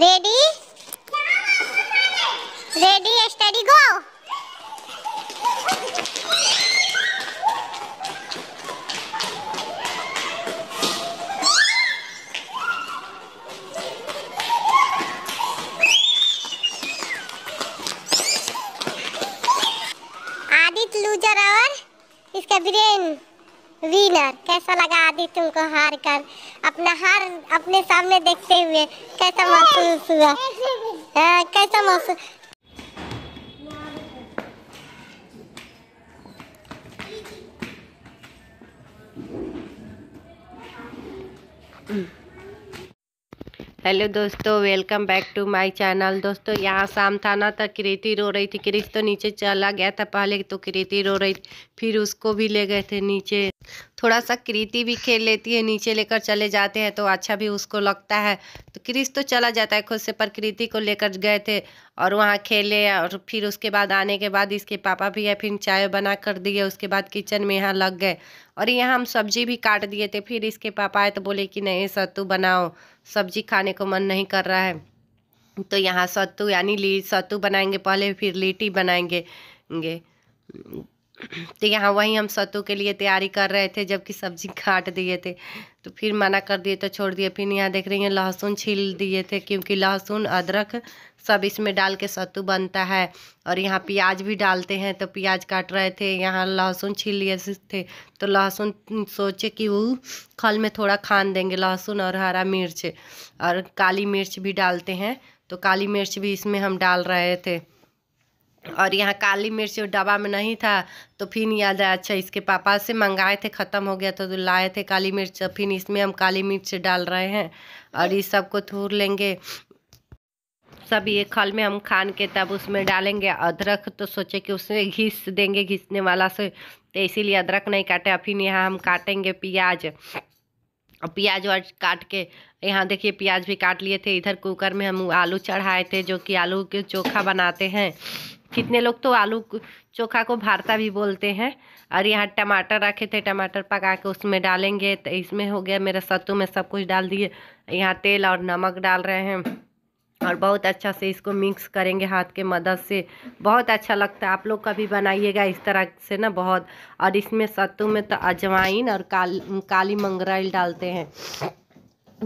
Ready ready study go Aditya loser और इसका brain winner कैसा लगा आदि तुमको हार कर अपना हार अपने सामने देखते हुए कैसा महसूस हुआ आ, हाँ, कैसा महसूस Mm. हेलो दोस्तों welcome back to my channel दोस्तों यहाँ शाम था ना तो कृति रो रही थी कृषि तो नीचे चला गया था पहले तो कृति रो रही थी फिर उसको भी ले गए थे नीचे थोड़ा सा कृति भी खेल लेती है नीचे लेकर चले जाते हैं तो अच्छा भी उसको लगता है तो क्रिस तो चला जाता है खुद से पर कृति को लेकर गए थे और वहाँ खेले और फिर उसके बाद आने के बाद इसके पापा भी है फिर चाय बना कर दिए उसके बाद किचन में यहाँ लग गए और यहाँ हम सब्जी भी काट दिए थे फिर इसके पापा आए तो बोले कि नहीं सत्तू बनाओ सब्जी खाने को मन नहीं कर रहा है तो यहाँ सत्तू यानी ली सत्तू बनाएंगे पहले फिर लिट्टी बनाएंगे तो यहाँ वहीं हम सत्तू के लिए तैयारी कर रहे थे जबकि सब्जी काट दिए थे तो फिर मना कर दिए तो छोड़ दिए फिर यहाँ देख रही हैं लहसुन छील दिए थे क्योंकि लहसुन अदरक सब इसमें डाल के सत्तू बनता है और यहाँ प्याज भी डालते हैं तो प्याज काट रहे थे यहाँ लहसुन छील लिए थे तो लहसुन सोचे कि वो खल में थोड़ा खान देंगे लहसुन और हरा मिर्च और काली मिर्च भी डालते हैं तो काली मिर्च भी इसमें हम डाल रहे थे और यहाँ काली मिर्च डब्बा में नहीं था तो फिर याद आया अच्छा इसके पापा से मंगाए थे ख़त्म हो गया तो, तो लाए थे काली मिर्च तो फिर इसमें हम काली मिर्च डाल रहे हैं और इस सब को थूर लेंगे सब ये खल में हम खान के तब उसमें डालेंगे अदरक तो सोचे कि उसमें घिस देंगे घिसने वाला से तो इसीलिए अदरक नहीं काटे फिर यहाँ हम काटेंगे प्याज प्याज और काट के यहाँ देखिए प्याज भी काट लिए थे इधर कुकर में हम आलू चढ़ाए थे जो कि आलू के चोखा बनाते हैं कितने लोग तो आलू चोखा को भारता भी बोलते हैं और यहाँ टमाटर रखे थे टमाटर पका के उसमें डालेंगे तो इसमें हो गया मेरे सत्तू में सब कुछ डाल दिए यहाँ तेल और नमक डाल रहे हैं और बहुत अच्छा से इसको मिक्स करेंगे हाथ के मदद से बहुत अच्छा लगता है आप लोग कभी बनाइएगा इस तरह से ना बहुत और इसमें सत्तू में तो अजवाइन और काल काली मंगराइल डालते हैं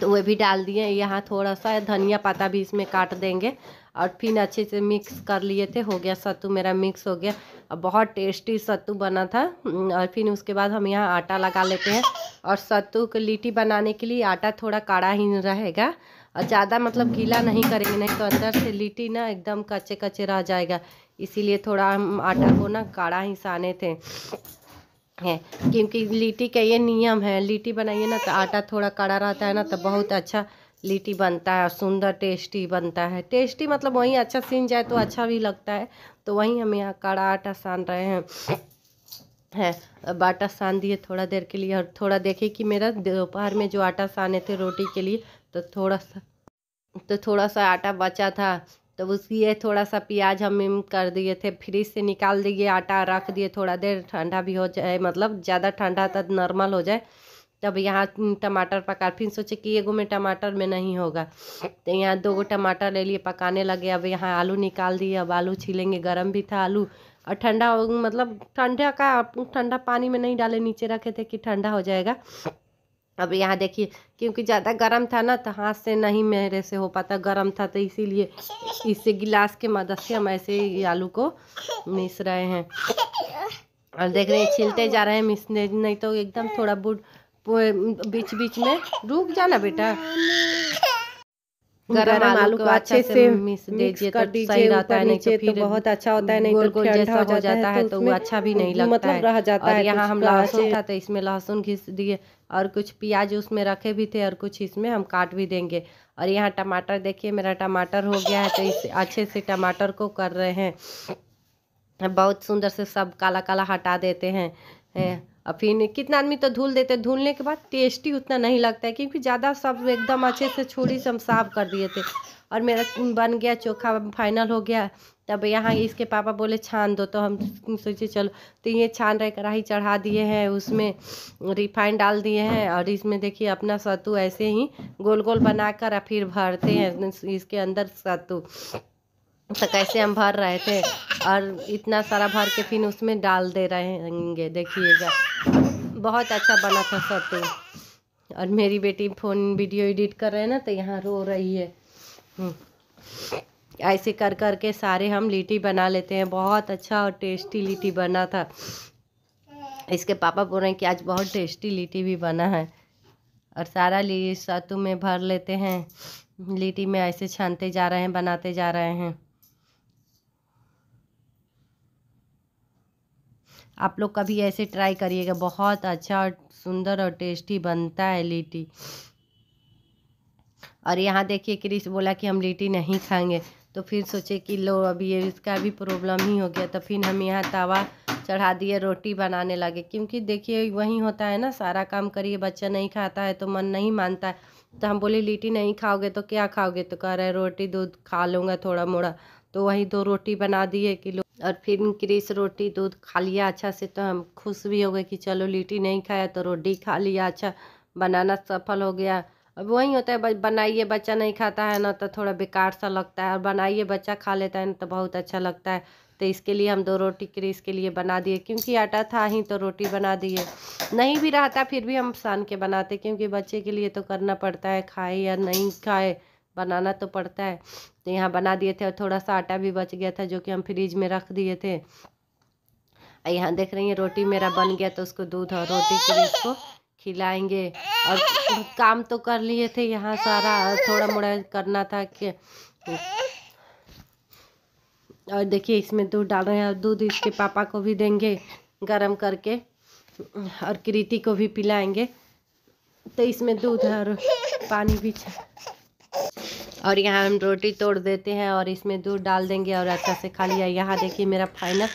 तो वह भी डाल दिए यहाँ थोड़ा सा धनिया पत्ता भी इसमें काट देंगे और फिर अच्छे से मिक्स कर लिए थे हो गया सत्तू मेरा मिक्स हो गया और बहुत टेस्टी सत्तू बना था हम्म, और फिर उसके बाद हम यहाँ आटा लगा लेते हैं और सत्तू के लिट्टी बनाने के लिए आटा थोड़ा काढ़ा ही रहेगा और ज़्यादा मतलब गीला नहीं करेंगे नहीं तो अंदर से लिट्टी ना एकदम कच्चे कच्चे रह जाएगा इसीलिए थोड़ा हम आटा को ना काढ़ा ही साने थे हैं क्योंकि लिट्टी का ये नियम है लिट्टी बनाइए ना तो आटा थोड़ा कड़ा रहता है ना तो बहुत अच्छा लिट्टी बनता है सुंदर टेस्टी बनता है टेस्टी मतलब वहीं अच्छा सीन जाए तो अच्छा भी लगता है तो वहीं हम यहाँ काड़ा आटा सान रहे हैं अब आटा सान दिए थोड़ा देर के लिए और थोड़ा देखे कि मेरा दोपहर में जो आटा साने थे रोटी के लिए तो थोड़ा सा तो थोड़ा सा आटा बचा था तो ये थोड़ा सा प्याज हम कर दिए थे फ्रिज से निकाल दिए आटा रख दिए थोड़ा देर ठंडा भी हो जाए मतलब ज़्यादा ठंडा था नॉर्मल हो जाए तब यहाँ टमाटर पका फिर सोचे कि एगो में टमाटर में नहीं होगा तो यहाँ दो गो टमाटर ले लिए पकाने लगे अब यहाँ आलू निकाल दिए अब आलू छीलेंगे गर्म भी था आलू और ठंडा मतलब ठंडा का ठंडा पानी में नहीं डाले नीचे रखे थे कि ठंडा हो जाएगा अब यहाँ देखिए क्योंकि ज़्यादा गर्म था ना तो हाथ से नहीं मेरे से हो पाता गर्म था तो इसीलिए इससे गिलास के मदद से हम ऐसे आलू को मिस रहे हैं और देख रहे हैं छिलते जा रहे हैं मिसने नहीं तो एकदम थोड़ा बुढ़ बीच बीच में रुक जाना बेटा गरम आलू को अच्छे से मिक्स दीजिए कर दीजिए ऊपर तो नीचे तो बहुत अच्छा होता है नहीं तो गोल गोल जैसा हो जाता है तो वो तो अच्छा भी नहीं मतलब लगता मतलब रह जाता है यहाँ हम लहसुन था तो इसमें लहसुन घिस दिए और कुछ प्याज उसमें रखे भी थे और कुछ इसमें हम काट भी देंगे और यहाँ टमाटर देखिए मेरा टमाटर हो गया है तो इस अच्छे से टमाटर को कर रहे हैं बहुत सुंदर से सब काला काला हटा देते हैं और फिर कितना आदमी तो धुल देते धुलने के बाद टेस्टी उतना नहीं लगता है क्योंकि ज़्यादा सब एकदम अच्छे से छोड़ी से हम साफ कर दिए थे और मेरा बन गया चोखा फाइनल हो गया तब यहाँ इसके पापा बोले छान दो तो हम सोचे चलो तो ये छान रहे कढ़ाई चढ़ा दिए हैं उसमें रिफाइन डाल दिए हैं और इसमें देखिए अपना सत्तू ऐसे ही गोल गोल बनाकर फिर भरते हैं इसके अंदर सत्तू तो कैसे हम भर रहे थे और इतना सारा भर के फिर उसमें डाल दे रहेंगे देखिएगा बहुत अच्छा बना था सत्तू और मेरी बेटी फ़ोन वीडियो एडिट कर रहे हैं ना तो यहाँ रो रही है हम्म। ऐसे कर कर के सारे हम लिट्टी बना लेते हैं बहुत अच्छा और टेस्टी लिट्टी बना था इसके पापा बोल रहे हैं कि आज बहुत टेस्टी लिट्टी भी बना है और सारा ली सातु में भर लेते हैं लिट्टी में ऐसे छानते जा रहे हैं बनाते जा रहे हैं आप लोग कभी ऐसे ट्राई करिएगा बहुत अच्छा और सुंदर और टेस्टी बनता है लिट्टी और यहाँ देखिए क्रिस बोला कि हम लिट्टी नहीं खाएंगे तो फिर सोचे कि लो अभी ये इसका भी प्रॉब्लम ही हो गया तो फिर हम यहाँ तवा चढ़ा दिए रोटी बनाने लगे क्योंकि देखिए वही होता है ना सारा काम करिए बच्चा नहीं खाता है तो मन नहीं मानता है तो हम बोले लिट्टी नहीं खाओगे तो क्या खाओगे तो कह रहे रोटी दूध खा लूँगा थोड़ा मोड़ा तो वहीं दो रोटी बना दिए कि लोग और फिर क्रिस रोटी दूध खा लिया अच्छा से तो हम खुश भी हो गए कि चलो लिट्टी नहीं खाया तो रोटी खा लिया अच्छा बनाना सफल हो गया अब वही होता है बनाइए बच्चा नहीं खाता है ना तो थोड़ा बेकार सा लगता है और बनाइए बच्चा खा लेता है ना तो बहुत अच्छा लगता है तो इसके लिए हम दो रोटी क्रिस के लिए बना दिए क्योंकि आटा था ही तो रोटी बना दिए नहीं भी रहता फिर भी हम सान के बनाते क्योंकि बच्चे के लिए तो करना पड़ता है खाए या नहीं खाए बनाना तो पड़ता है तो यहाँ बना दिए थे और थोड़ा सा आटा भी बच गया था जो कि हम फ्रिज में रख दिए थे यहाँ देख रही हैं रोटी मेरा बन गया तो उसको दूध और रोटी के उसको खिलाएंगे और काम तो कर लिए थे यहाँ सारा थोड़ा मोड़ा करना था कि और देखिए इसमें दूध डाल रहे हैं और दूध इसके पापा को भी देंगे गरम करके और कृति को भी पिलाएंगे तो इसमें दूध और पानी भी और यहाँ हम रोटी तोड़ देते हैं और इसमें दूध डाल देंगे और अच्छा से खा लिया यहाँ देखिए मेरा फाइनल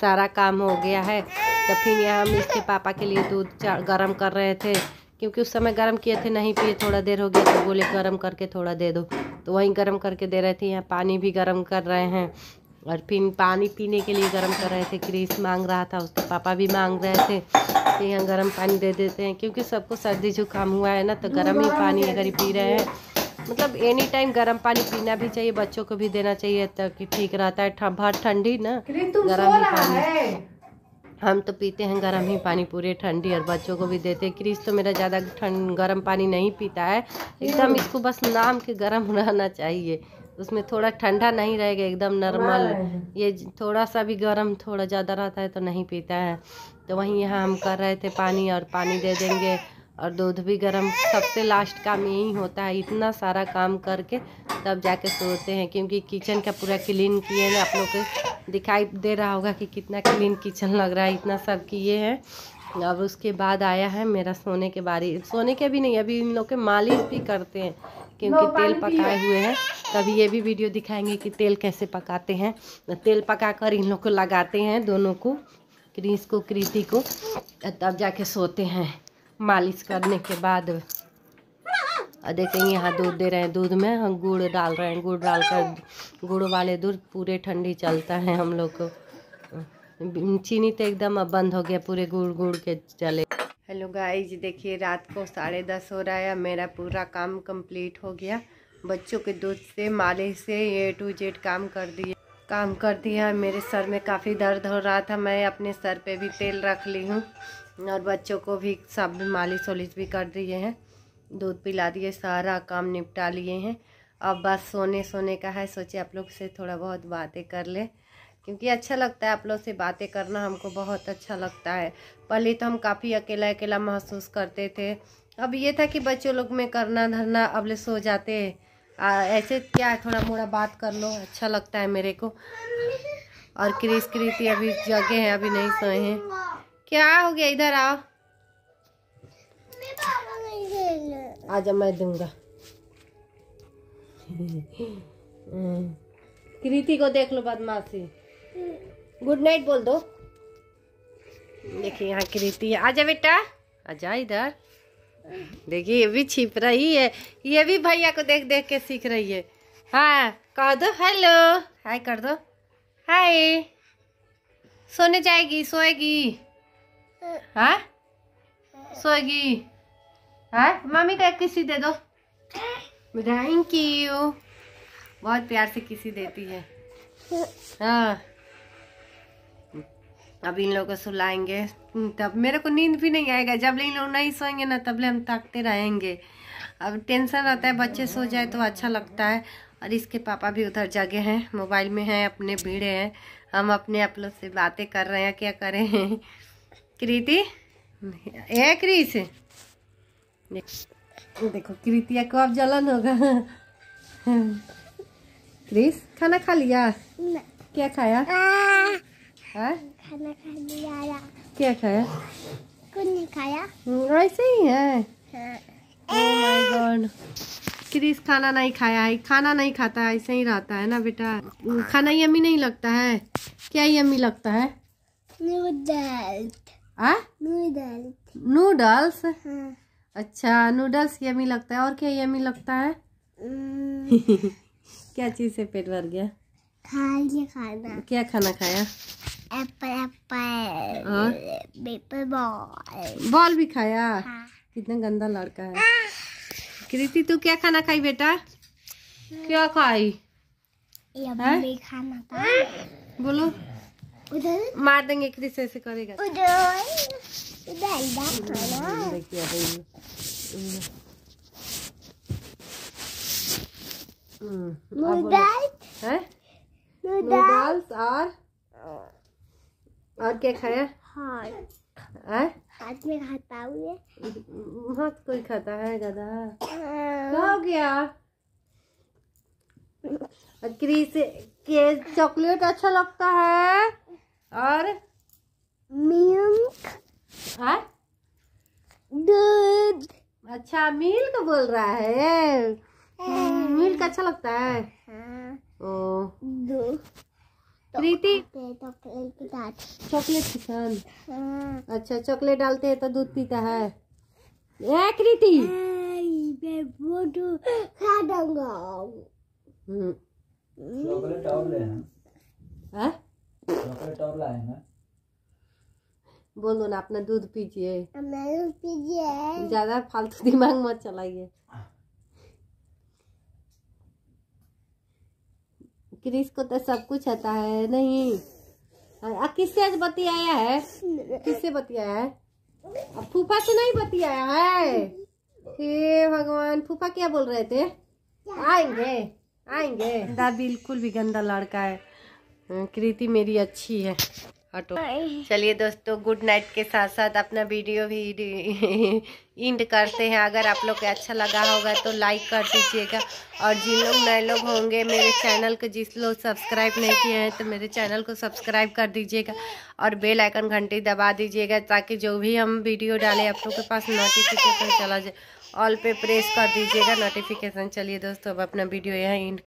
सारा काम हो गया है तो फिर यहाँ हम इसके पापा के लिए दूध गर्म कर रहे थे क्योंकि उस समय गर्म किए थे नहीं पिए थोड़ा देर हो गया तो बोले गर्म करके थोड़ा दे दो तो वहीं गर्म करके दे रहे थे यहाँ पानी भी गर्म कर रहे हैं और फिर पानी पीने के लिए गर्म कर रहे थे क्रीस मांग रहा था उसके पापा भी मांग रहे थे तो यहाँ गर्म पानी दे देते हैं क्योंकि सबको सर्दी जुकाम हुआ है ना तो गर्म ही पानी अगर पी रहे हैं मतलब एनी टाइम गर्म पानी पीना भी चाहिए बच्चों को भी देना चाहिए ताकि ठीक रहता है बहुत ठंडी ना गर्म ही पानी हम तो पीते हैं गर्म ही पानी पूरे ठंडी और बच्चों को भी देते हैं क्रिस तो मेरा ज़्यादा ठंड गर्म पानी नहीं पीता है एकदम इसको बस नाम के गर्म रहना चाहिए उसमें थोड़ा ठंडा नहीं रहेगा एकदम नॉर्मल ये थोड़ा सा भी गर्म थोड़ा ज़्यादा रहता है तो नहीं पीता है तो वहीं यहाँ हम कर रहे थे पानी और पानी दे देंगे और दूध भी गर्म सबसे लास्ट काम यही होता है इतना सारा काम करके तब जाके सोते हैं क्योंकि किचन का पूरा क्लीन किए हैं आप लोग को दिखाई दे रहा होगा कि कितना क्लीन किचन लग रहा है इतना सब किए हैं अब उसके बाद आया है मेरा सोने के बारे सोने के भी नहीं अभी इन लोग के मालिश भी करते हैं क्योंकि तेल पकाए हुए हैं तभी ये भी वीडियो दिखाएंगे कि तेल कैसे पकाते हैं तेल पका कर इन लोग को लगाते हैं दोनों को क्रीस को कृति को तब जाके सोते हैं मालिश करने के बाद और देखें यहाँ दूध दे रहे हैं दूध में हम गुड़ डाल रहे हैं गुड़ डालकर गुड़ वाले दूध पूरे ठंडी चलता है हम लोग को चीनी तो एकदम अब बंद हो गया पूरे गुड़ गुड़ के चले हेलो गाइज देखिए रात को साढ़े दस हो रहा है मेरा पूरा काम कंप्लीट हो गया बच्चों के दूध से मालिश से ए टू जेड काम कर दिए काम कर दिया मेरे सर में काफ़ी दर्द हो रहा था मैं अपने सर पे भी तेल रख ली हूँ और बच्चों को भी सब मालिश वालिश भी कर दिए हैं दूध पिला दिए सारा काम निपटा लिए हैं अब बस सोने सोने का है सोचे आप लोग से थोड़ा बहुत बातें कर लें क्योंकि अच्छा लगता है आप लोग से बातें करना हमको बहुत अच्छा लगता है पहले तो हम काफ़ी अकेला अकेला महसूस करते थे अब ये था कि बच्चों लोग में करना धरना अब ले सो जाते आ, ऐसे क्या है थोड़ा मोड़ा बात कर लो अच्छा लगता है मेरे को और क्रिस क्रिस अभी जगे हैं अभी नहीं सोए हैं क्या हो गया इधर आओ आजा मैं दूंगा कृति को देख लो बदमाशी गुड नाइट बोल दो देखिए यहाँ कृति आजा बेटा आजा इधर देखिए ये भी छिप रही है ये भी भैया को देख देख के सीख रही है हाँ कह दो हेलो हाय कर दो हाय सोने जाएगी सोएगी हाँ सोएगी हाँ मम्मी का एक किसी दे दो थैंक यू बहुत प्यार से किसी देती है हाँ अब इन लोगों को सुलाएंगे तब मेरे को नींद भी नहीं आएगा जब इन लोग नहीं सोएंगे ना तबले हम ताकते रहेंगे अब टेंशन रहता है बच्चे सो जाए तो अच्छा लगता है और इसके पापा भी उधर जगह हैं मोबाइल में हैं अपने भीड़े हैं हम अपने आप लोग से बातें कर रहे हैं क्या करें कृति ए क्रिस देखो कृतिया को अब जलन होगा क्रिस खाना खा लिया क्या खाया खाना खा लिया क्या खाया कुछ नहीं खाया हम्म, ऐसे ही है हाँ। oh क्रिस खाना नहीं खाया है खाना नहीं खाता है ऐसे ही रहता है ना बेटा खाना यमी नहीं लगता है क्या यमी लगता है नूडल्स आ? नूडल्स नूडल्स हाँ। अच्छा नूडल्स यमी लगता है और क्या यमी लगता है क्या चीज से पेट भर गया खाना क्या खाना खाया एप्पल एप्पल बॉल बॉल भी खाया हाँ। कितना गंदा लड़का है कृति तू क्या खाना खाई बेटा क्या खाई खाना था बोलो मार देंगे क्रिस ऐसे करेगा नूडल्स और और क्या खाया हाँ हाथ में खाता हूँ कोई खाता है दादा हो गया क्रिस के चॉकलेट अच्छा लगता है और मिल्क दूध हाँ? अच्छा मिल्क बोल रहा है मिल्क अच्छा लगता है uh-huh. ओ प्रीति चॉकलेट पसंद uh-huh. अच्छा चॉकलेट डालते हैं तो दूध पीता है कृति खा दूंगा चॉकलेट हम्म। डाल ले हैं हाँ? बोलो ना अपना दूध पीजिए पीजिए ज्यादा फालतू दिमाग मत चलाइए क्रिस को तो सब कुछ आता है नहीं किससे आज बतियाया है किससे बतियाया है अब फूफा से नहीं बतियाया है हे भगवान फूफा क्या बोल रहे थे आएंगे आएंगे दा बिल्कुल भी गंदा लड़का है हम्म, कृति मेरी अच्छी है हटो चलिए दोस्तों गुड नाइट के साथ साथ अपना वीडियो भी इंड करते हैं अगर आप लोग को अच्छा लगा होगा तो लाइक कर दीजिएगा और जिन लोग नए लोग होंगे मेरे चैनल को जिस लोग सब्सक्राइब नहीं किए हैं तो मेरे चैनल को सब्सक्राइब कर दीजिएगा और बेल आइकन घंटी दबा दीजिएगा ताकि जो भी हम वीडियो डालें आप लोग के पास नोटिफिकेशन चला जाए ऑल पे प्रेस कर दीजिएगा नोटिफिकेशन चलिए दोस्तों अब अपना वीडियो यहाँ इंड